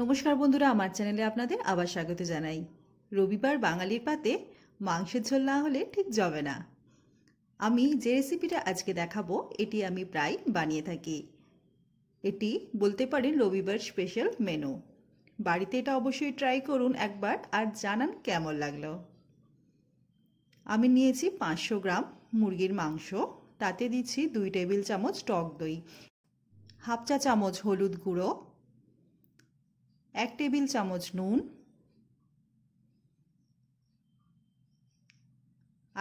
নমস্কার বন্ধুরা আমার চ্যানেলে আপনাদের আবার স্বাগত জানাই রবিবার বাঙালির পাতে মাংসের ঝোল না হলে ঠিক যাবে না আমি যে রেসিপিটা আজকে দেখাবো এটি আমি প্রায় বানিয়ে থাকি এটি বলতে পারেন রবিবার স্পেশাল মেনু বাড়িতে এটা অবশ্যই ট্রাই করুন একবার আর জানান কেমন লাগলো আমি নিয়েছি পাঁচশো গ্রাম মুরগির মাংস তাতে দিচ্ছি দুই টেবিল চামচ টক দই হাফ চা চামচ হলুদ গুঁড়ো এক টেবিল চামচ নুন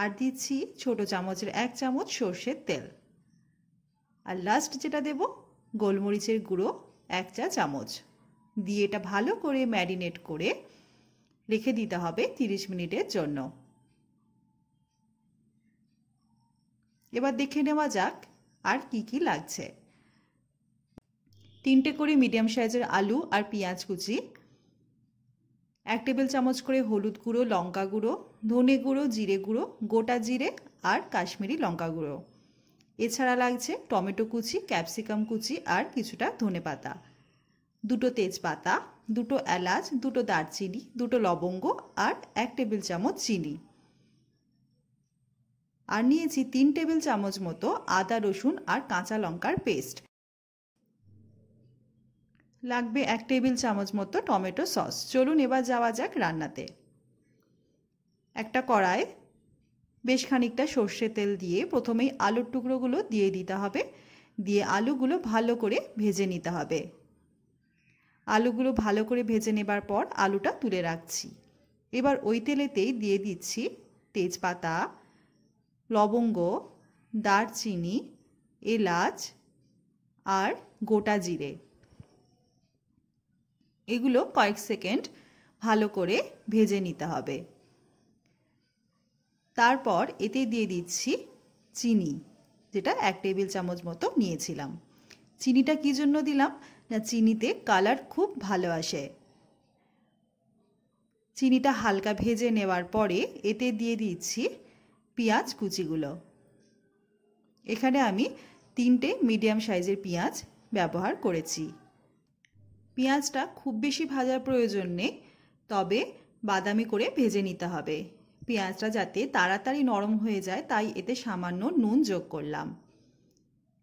আর দিচ্ছি ছোট চামচের এক চামচ সর্ষের তেল আর লাস্ট যেটা দেব গোলমরিচের গুঁড়ো এক চা চামচ দিয়ে এটা ভালো করে ম্যারিনেট করে রেখে দিতে হবে তিরিশ মিনিটের জন্য এবার দেখে নেওয়া যাক আর কি কি লাগছে তিনটে করে মিডিয়াম সাইজের আলু আর পেঁয়াজ কুচি এক টেবিল চামচ করে হলুদ গুঁড়ো লঙ্কা গুঁড়ো ধনে গুঁড়ো জিরে গুঁড়ো গোটা জিরে আর কাশ্মীরি লঙ্কা গুঁড়ো এছাড়া লাগছে টমেটো কুচি ক্যাপসিকাম কুচি আর কিছুটা ধনে পাতা দুটো তেজপাতা দুটো এলাচ দুটো দারচিনি দুটো লবঙ্গ আর এক টেবিল চামচ চিনি আর নিয়েছি তিন টেবিল চামচ মতো আদা রসুন আর কাঁচা লঙ্কার পেস্ট লাগবে এক টেবিল চামচ মতো টমেটো সস চলুন এবার যাওয়া যাক রান্নাতে একটা কড়ায় বেশ খানিকটা সর্ষে তেল দিয়ে প্রথমেই আলুর টুকরোগুলো দিয়ে দিতে হবে দিয়ে আলুগুলো ভালো করে ভেজে নিতে হবে আলুগুলো ভালো করে ভেজে নেবার পর আলুটা তুলে রাখছি এবার ওই তেলেতেই দিয়ে দিচ্ছি তেজপাতা লবঙ্গ দারচিনি এলাচ আর গোটা জিরে এগুলো কয়েক সেকেন্ড ভালো করে ভেজে নিতে হবে তারপর এতে দিয়ে দিচ্ছি চিনি যেটা এক টেবিল চামচ মতো নিয়েছিলাম চিনিটা কী জন্য দিলাম না চিনিতে কালার খুব ভালো আসে চিনিটা হালকা ভেজে নেওয়ার পরে এতে দিয়ে দিচ্ছি পেঁয়াজ কুচিগুলো এখানে আমি তিনটে মিডিয়াম সাইজের পেঁয়াজ ব্যবহার করেছি পেঁয়াজটা খুব বেশি ভাজার প্রয়োজন নেই তবে বাদামি করে ভেজে নিতে হবে পেঁয়াজটা যাতে তাড়াতাড়ি নরম হয়ে যায় তাই এতে সামান্য নুন যোগ করলাম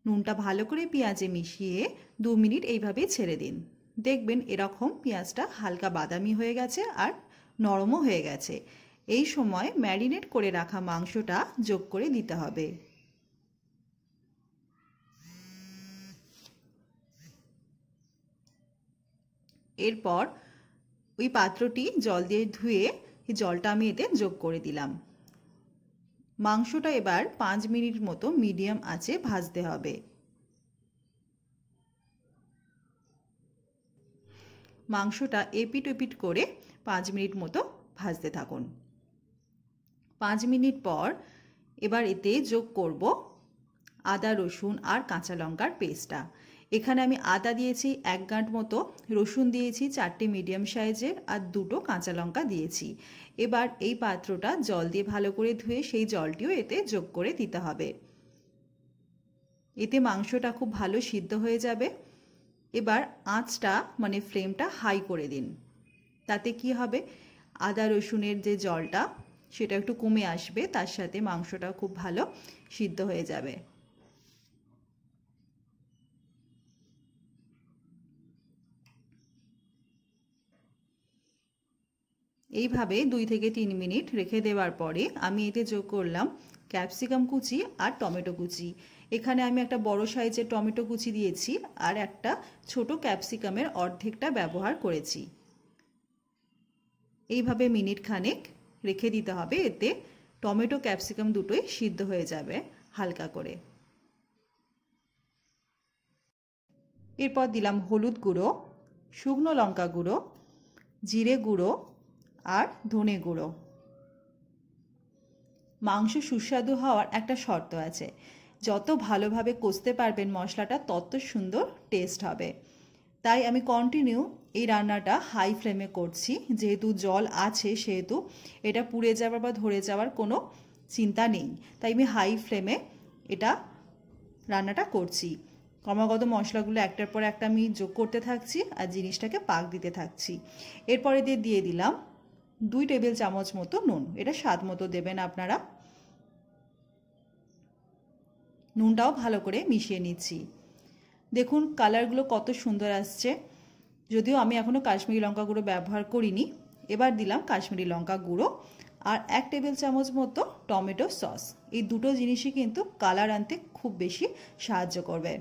নুনটা ভালো করে পেঁয়াজে মিশিয়ে দু মিনিট এইভাবে ছেড়ে দিন দেখবেন এরকম পেঁয়াজটা হালকা বাদামি হয়ে গেছে আর নরমও হয়ে গেছে এই সময় ম্যারিনেট করে রাখা মাংসটা যোগ করে দিতে হবে এরপর ওই পাত্রটি জল দিয়ে ধুয়ে জলটা আমি এতে যোগ করে দিলাম মাংসটা এবার পাঁচ মিনিট মতো মিডিয়াম আঁচে ভাজতে হবে মাংসটা এপিট ওপিট করে পাঁচ মিনিট মতো ভাজতে থাকুন পাঁচ মিনিট পর এবার এতে যোগ করব আদা রসুন আর কাঁচা লঙ্কার পেস্টটা এখানে আমি আদা দিয়েছি এক গাঁট মতো রসুন দিয়েছি চারটে মিডিয়াম সাইজের আর দুটো কাঁচা লঙ্কা দিয়েছি এবার এই পাত্রটা জল দিয়ে ভালো করে ধুয়ে সেই জলটিও এতে যোগ করে দিতে হবে এতে মাংসটা খুব ভালো সিদ্ধ হয়ে যাবে এবার আঁচটা মানে ফ্লেমটা হাই করে দিন তাতে কি হবে আদা রসুনের যে জলটা সেটা একটু কমে আসবে তার সাথে মাংসটা খুব ভালো সিদ্ধ হয়ে যাবে এইভাবে দুই থেকে তিন মিনিট রেখে দেওয়ার পরে আমি এতে যোগ করলাম ক্যাপসিকাম কুচি আর টমেটো কুচি এখানে আমি একটা বড় সাইজের টমেটো কুচি দিয়েছি আর একটা ছোট ক্যাপসিকামের অর্ধেকটা ব্যবহার করেছি এইভাবে মিনিট খানেক রেখে দিতে হবে এতে টমেটো ক্যাপসিকাম দুটোই সিদ্ধ হয়ে যাবে হালকা করে এরপর দিলাম হলুদ গুঁড়ো শুকনো লঙ্কা গুঁড়ো জিরে গুঁড়ো আর ধনে গুঁড়ো মাংস সুস্বাদু হওয়ার একটা শর্ত আছে যত ভালোভাবে কষতে পারবেন মশলাটা তত সুন্দর টেস্ট হবে তাই আমি কন্টিনিউ এই রান্নাটা হাই ফ্লেমে করছি যেহেতু জল আছে সেহেতু এটা পুড়ে যাওয়ার বা ধরে যাওয়ার কোনো চিন্তা নেই তাই আমি হাই ফ্লেমে এটা রান্নাটা করছি ক্রমাগত মশলাগুলো একটার পর একটা আমি যোগ করতে থাকছি আর জিনিসটাকে পাক দিতে থাকছি এরপরে দিয়ে দিয়ে দিলাম দুই টেবিল চামচ মতো নুন এটা স্বাদ মতো দেবেন আপনারা নুনটাও ভালো করে মিশিয়ে নিচ্ছি দেখুন কালারগুলো কত সুন্দর আসছে যদিও আমি এখনও কাশ্মীরি লঙ্কা গুঁড়ো ব্যবহার করিনি এবার দিলাম কাশ্মীরি লঙ্কা গুঁড়ো আর এক টেবিল চামচ মতো টমেটো সস এই দুটো জিনিসই কিন্তু কালার আনতে খুব বেশি সাহায্য করবে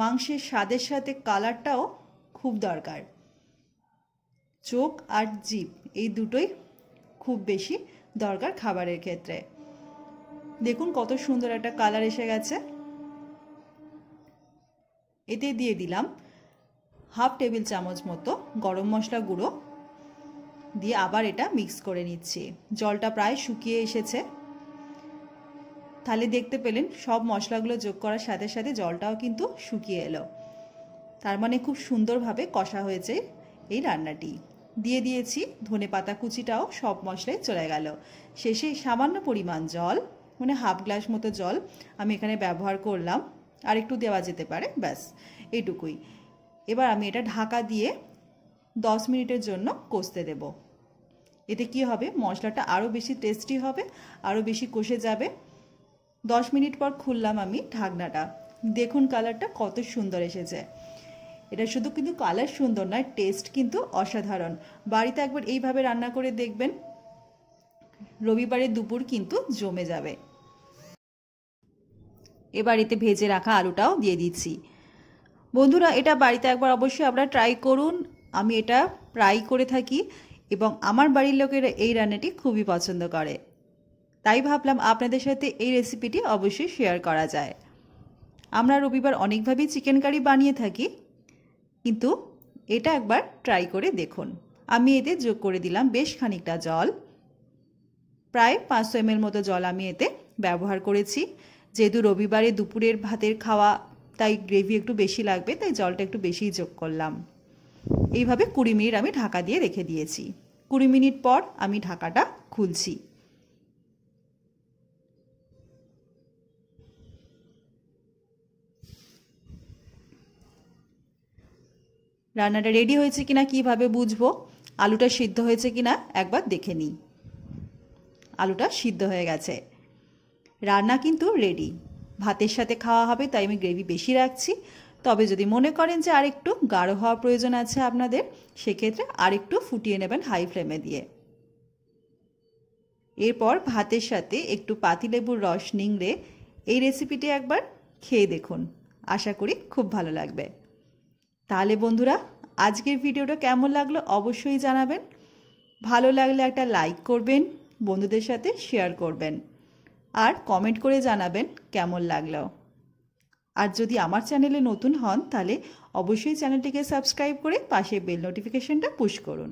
মাংসের স্বাদের সাথে কালারটাও খুব দরকার চোখ আর জিপ এই দুটোই খুব বেশি দরকার খাবারের ক্ষেত্রে দেখুন কত সুন্দর একটা কালার এসে গেছে এতে দিয়ে দিলাম হাফ টেবিল চামচ মতো গরম মশলা গুঁড়ো দিয়ে আবার এটা মিক্স করে নিচ্ছি জলটা প্রায় শুকিয়ে এসেছে তাহলে দেখতে পেলেন সব মশলাগুলো যোগ করার সাথে সাথে জলটাও কিন্তু শুকিয়ে এলো তার মানে খুব সুন্দরভাবে কষা হয়েছে এই রান্নাটি দিয়ে দিয়েছি ধনে পাতা কুচিটাও সব মশলায় চলে গেল শেষে সামান্য পরিমাণ জল মানে হাফ গ্লাস মতো জল আমি এখানে ব্যবহার করলাম আর একটু দেওয়া যেতে পারে ব্যাস এটুকুই এবার আমি এটা ঢাকা দিয়ে দশ মিনিটের জন্য কষতে দেব এতে কি হবে মশলাটা আরও বেশি টেস্টি হবে আরও বেশি কষে যাবে দশ মিনিট পর খুললাম আমি ঢাকনাটা দেখুন কালারটা কত সুন্দর এসেছে এটা শুধু কিন্তু কালার সুন্দর নয় টেস্ট কিন্তু অসাধারণ বাড়িতে একবার এইভাবে রান্না করে দেখবেন রবিবারে দুপুর কিন্তু জমে যাবে এবার বাড়িতে ভেজে রাখা আলুটাও দিয়ে দিচ্ছি বন্ধুরা এটা বাড়িতে একবার অবশ্যই আপনারা ট্রাই করুন আমি এটা প্রাই করে থাকি এবং আমার বাড়ির লোকেরা এই রান্নাটি খুবই পছন্দ করে তাই ভাবলাম আপনাদের সাথে এই রেসিপিটি অবশ্যই শেয়ার করা যায় আমরা রবিবার অনেকভাবেই চিকেন কারি বানিয়ে থাকি কিন্তু এটা একবার ট্রাই করে দেখুন আমি এতে যোগ করে দিলাম বেশ খানিকটা জল প্রায় পাঁচশো এম মতো জল আমি এতে ব্যবহার করেছি যেহেতু রবিবারে দুপুরের ভাতের খাওয়া তাই গ্রেভি একটু বেশি লাগবে তাই জলটা একটু বেশিই যোগ করলাম এইভাবে কুড়ি মিনিট আমি ঢাকা দিয়ে রেখে দিয়েছি কুড়ি মিনিট পর আমি ঢাকাটা খুলছি রান্নাটা রেডি হয়েছে কিনা কিভাবে বুঝবো আলুটা সিদ্ধ হয়েছে কিনা একবার দেখে নিই আলুটা সিদ্ধ হয়ে গেছে রান্না কিন্তু রেডি ভাতের সাথে খাওয়া হবে তাই আমি গ্রেভি বেশি রাখছি তবে যদি মনে করেন যে আরেকটু গাঢ় হওয়া প্রয়োজন আছে আপনাদের সেক্ষেত্রে আরেকটু ফুটিয়ে নেবেন হাই ফ্লেমে দিয়ে এরপর ভাতের সাথে একটু পাতিলেবুর রস নিংড়ে এই রেসিপিটি একবার খেয়ে দেখুন আশা করি খুব ভালো লাগবে তাহলে বন্ধুরা আজকের ভিডিওটা কেমন লাগলো অবশ্যই জানাবেন ভালো লাগলে একটা লাইক করবেন বন্ধুদের সাথে শেয়ার করবেন আর কমেন্ট করে জানাবেন কেমন লাগলো আর যদি আমার চ্যানেলে নতুন হন তাহলে অবশ্যই চ্যানেলটিকে সাবস্ক্রাইব করে পাশে বেল নোটিফিকেশনটা পুশ করুন